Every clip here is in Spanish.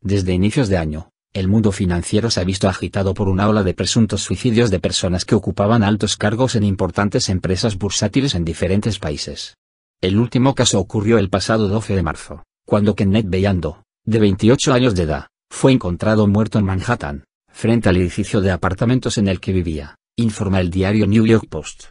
Desde inicios de año, el mundo financiero se ha visto agitado por una ola de presuntos suicidios de personas que ocupaban altos cargos en importantes empresas bursátiles en diferentes países. El último caso ocurrió el pasado 12 de marzo, cuando Kenneth Bellando, de 28 años de edad, fue encontrado muerto en Manhattan, frente al edificio de apartamentos en el que vivía, informa el diario New York Post.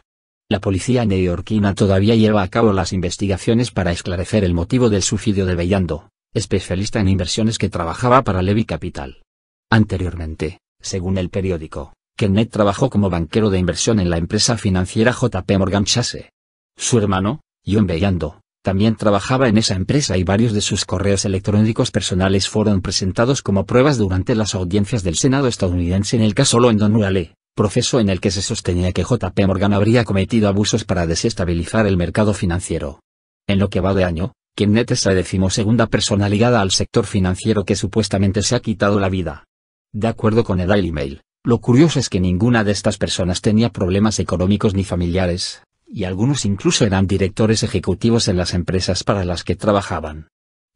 La policía neoyorquina todavía lleva a cabo las investigaciones para esclarecer el motivo del suicidio de Bellando, especialista en inversiones que trabajaba para Levy Capital. Anteriormente, según el periódico, Kenneth trabajó como banquero de inversión en la empresa financiera JP Morgan Chase. Su hermano, John Bellando, también trabajaba en esa empresa y varios de sus correos electrónicos personales fueron presentados como pruebas durante las audiencias del Senado estadounidense en el caso London Urale, proceso en el que se sostenía que JP Morgan habría cometido abusos para desestabilizar el mercado financiero. En lo que va de año, Kenneth es la decimosegunda persona ligada al sector financiero que supuestamente se ha quitado la vida. De acuerdo con el Daily Mail, lo curioso es que ninguna de estas personas tenía problemas económicos ni familiares, y algunos incluso eran directores ejecutivos en las empresas para las que trabajaban.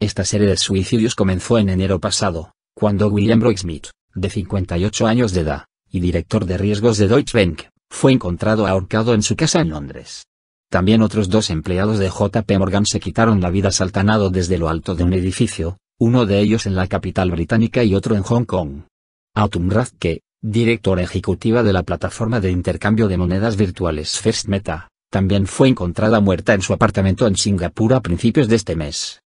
Esta serie de suicidios comenzó en enero pasado, cuando William Roy Smith, de 58 años de edad, y director de riesgos de Deutsche Bank, fue encontrado ahorcado en su casa en Londres. También otros dos empleados de JP Morgan se quitaron la vida saltanado desde lo alto de un edificio, uno de ellos en la capital británica y otro en Hong Kong. Autumn Radke, directora ejecutiva de la plataforma de intercambio de monedas virtuales First Meta, también fue encontrada muerta en su apartamento en Singapur a principios de este mes.